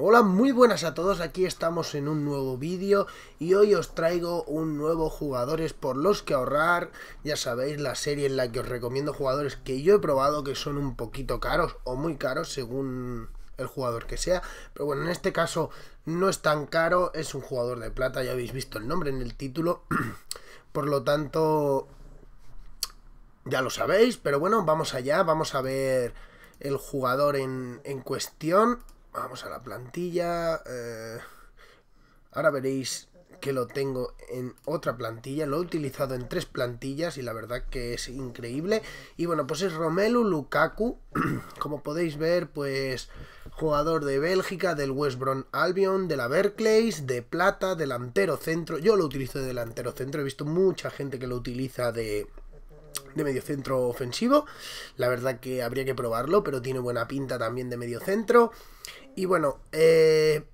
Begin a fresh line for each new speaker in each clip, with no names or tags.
Hola, muy buenas a todos, aquí estamos en un nuevo vídeo y hoy os traigo un nuevo jugadores por los que ahorrar, ya sabéis la serie en la que os recomiendo jugadores que yo he probado que son un poquito caros o muy caros según el jugador que sea, pero bueno, en este caso no es tan caro, es un jugador de plata, ya habéis visto el nombre en el título, por lo tanto ya lo sabéis, pero bueno, vamos allá, vamos a ver el jugador en, en cuestión Vamos a la plantilla. Eh, ahora veréis que lo tengo en otra plantilla. Lo he utilizado en tres plantillas y la verdad que es increíble. Y bueno, pues es Romelu Lukaku. Como podéis ver, pues jugador de Bélgica, del West Brom Albion, de la Berkleys, de Plata, delantero centro. Yo lo utilizo de delantero centro. He visto mucha gente que lo utiliza de de medio centro ofensivo. La verdad que habría que probarlo, pero tiene buena pinta también de medio centro Y bueno, eh,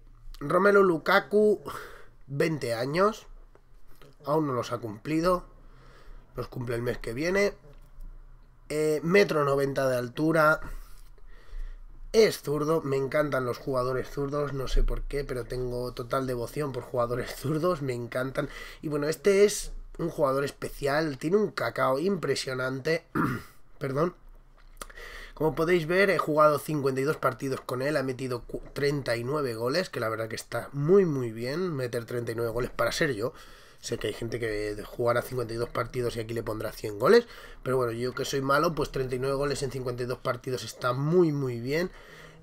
Romelu Lukaku, 20 años. Aún no los ha cumplido. Los cumple el mes que viene. Eh, metro 90 de altura. Es zurdo, me encantan los jugadores zurdos, no sé por qué, pero tengo total devoción por jugadores zurdos, me encantan. Y bueno, este es un jugador especial, tiene un cacao impresionante. Perdón. Como podéis ver, he jugado 52 partidos con él, ha metido 39 goles, que la verdad que está muy muy bien meter 39 goles para ser yo. Sé que hay gente que jugará 52 partidos y aquí le pondrá 100 goles, pero bueno, yo que soy malo, pues 39 goles en 52 partidos está muy muy bien.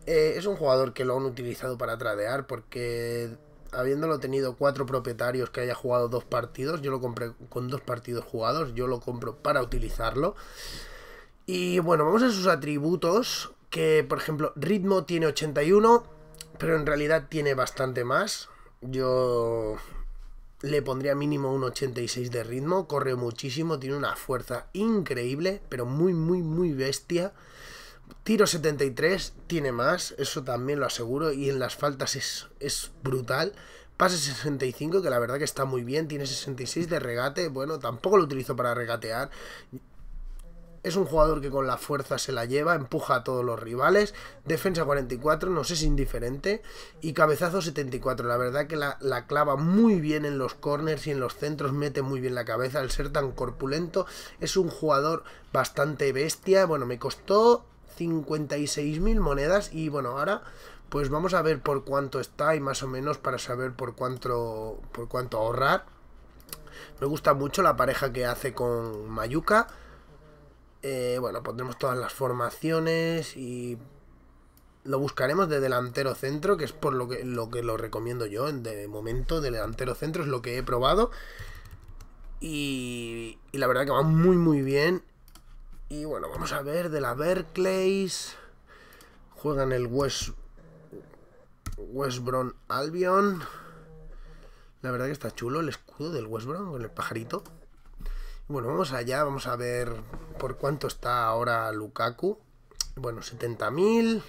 Eh, es un jugador que lo han utilizado para tradear porque habiéndolo tenido cuatro propietarios que haya jugado dos partidos, yo lo compré con dos partidos jugados, yo lo compro para utilizarlo. Y bueno, vamos a sus atributos, que por ejemplo ritmo tiene 81, pero en realidad tiene bastante más. Yo le pondría mínimo un 86 de ritmo, corre muchísimo, tiene una fuerza increíble, pero muy, muy, muy bestia. Tiro 73 tiene más, eso también lo aseguro, y en las faltas es, brutal. Pase 65, que la verdad que está muy bien, tiene 66 de regate, bueno, tampoco lo utilizo para regatear. Es un jugador que con la fuerza se la lleva, empuja a todos los rivales. Defensa 44, nos es indiferente. Y cabezazo 74. La verdad que la, la, clava muy bien en los corners y en los centros, mete muy bien la cabeza al ser tan corpulento. Es un jugador bastante bestia. Bueno, me costó 56.000 monedas y bueno, ahora pues vamos a ver por cuánto está y más o menos para saber por cuánto, por cuánto ahorrar. Me gusta mucho la pareja que hace con Mayuka. Eh, bueno, pondremos todas las formaciones y lo buscaremos de delantero centro, que es por lo que lo, que lo recomiendo yo. De momento, de delantero centro es lo que he probado. y, la verdad que va muy muy bien y bueno, vamos a ver, de la Berkeleys. Juegan el West, Albion. La verdad que está chulo el escudo del Westbron con el pajarito. bueno, vamos allá, vamos a ver por cuánto está ahora Lukaku. Bueno, 70.000.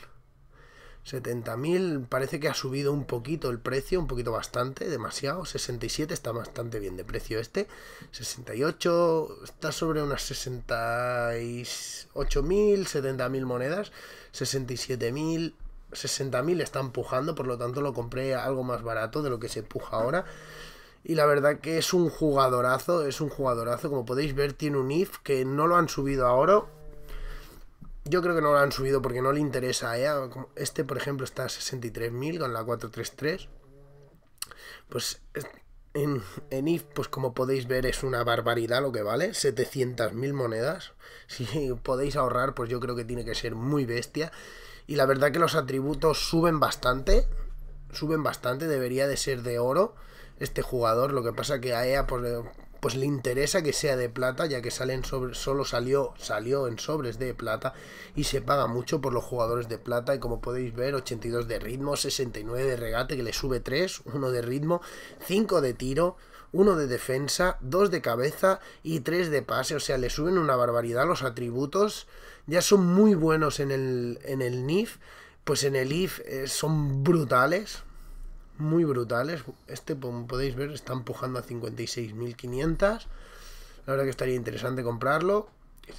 70.000 parece que ha subido un poquito el precio, un poquito bastante, demasiado. 67 está bastante bien de precio este. 68 está sobre unas 68.000, 70.000 monedas. 67.000, 60.000 está empujando, por lo tanto lo compré algo más barato de lo que se puja ahora. Y la verdad que es un jugadorazo, es un jugadorazo. Como podéis ver, tiene un IF que no lo han subido a yo creo que no lo han subido porque no le interesa. a ¿eh? Este, por ejemplo, está a 63.000 con la 433. Pues en, en, IF, e pues como podéis ver, es una barbaridad lo que vale. 700.000 monedas. Si podéis ahorrar, pues yo creo que tiene que ser muy bestia. Y la verdad que los atributos suben bastante. Suben bastante. Debería de ser de oro este jugador. Lo que pasa que a EA pues, pues le interesa que sea de plata, ya que salen solo salió, salió en sobres de plata y se paga mucho por los jugadores de plata. Y como podéis ver, 82 de ritmo, 69 de regate, que le sube 3, 1 de ritmo, 5 de tiro, 1 de defensa, 2 de cabeza y 3 de pase. O sea, le suben una barbaridad los atributos. Ya son muy buenos en el, en el NIF. Pues en el IF eh, son brutales, muy brutales. Este, como podéis ver, está empujando a 56.500. La verdad que estaría interesante comprarlo.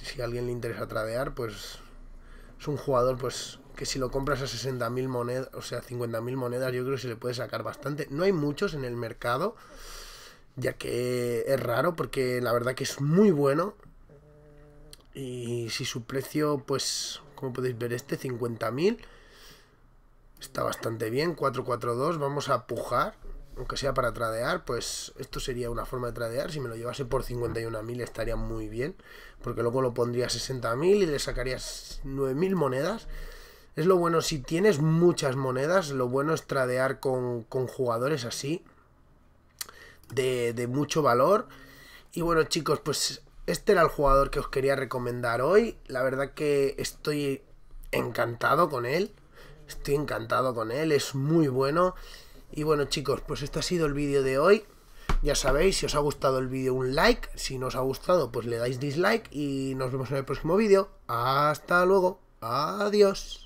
Si a alguien le interesa tradear, pues es un jugador pues que si lo compras a 60.000 monedas, o sea, 50.000 monedas, yo creo que se le puede sacar bastante. No hay muchos en el mercado, ya que es raro porque la verdad que es muy bueno. Y si su precio, pues, como podéis ver, este 50.000 Está bastante bien, 442 vamos a pujar, aunque sea para tradear, pues esto sería una forma de tradear, si me lo llevase por 51.000 estaría muy bien, porque luego lo pondría 60.000 y le sacarías 9.000 monedas. Es lo bueno, si tienes muchas monedas, lo bueno es tradear con, jugadores así, de, de mucho valor. Y bueno chicos, pues este era el jugador que os quería recomendar hoy. La verdad que estoy encantado con él. Estoy encantado con él, es muy bueno. Y bueno chicos, pues este ha sido el vídeo de hoy. Ya sabéis, si os ha gustado el vídeo un like, si no os ha gustado pues le dais dislike y nos vemos en el próximo vídeo. Hasta luego, adiós.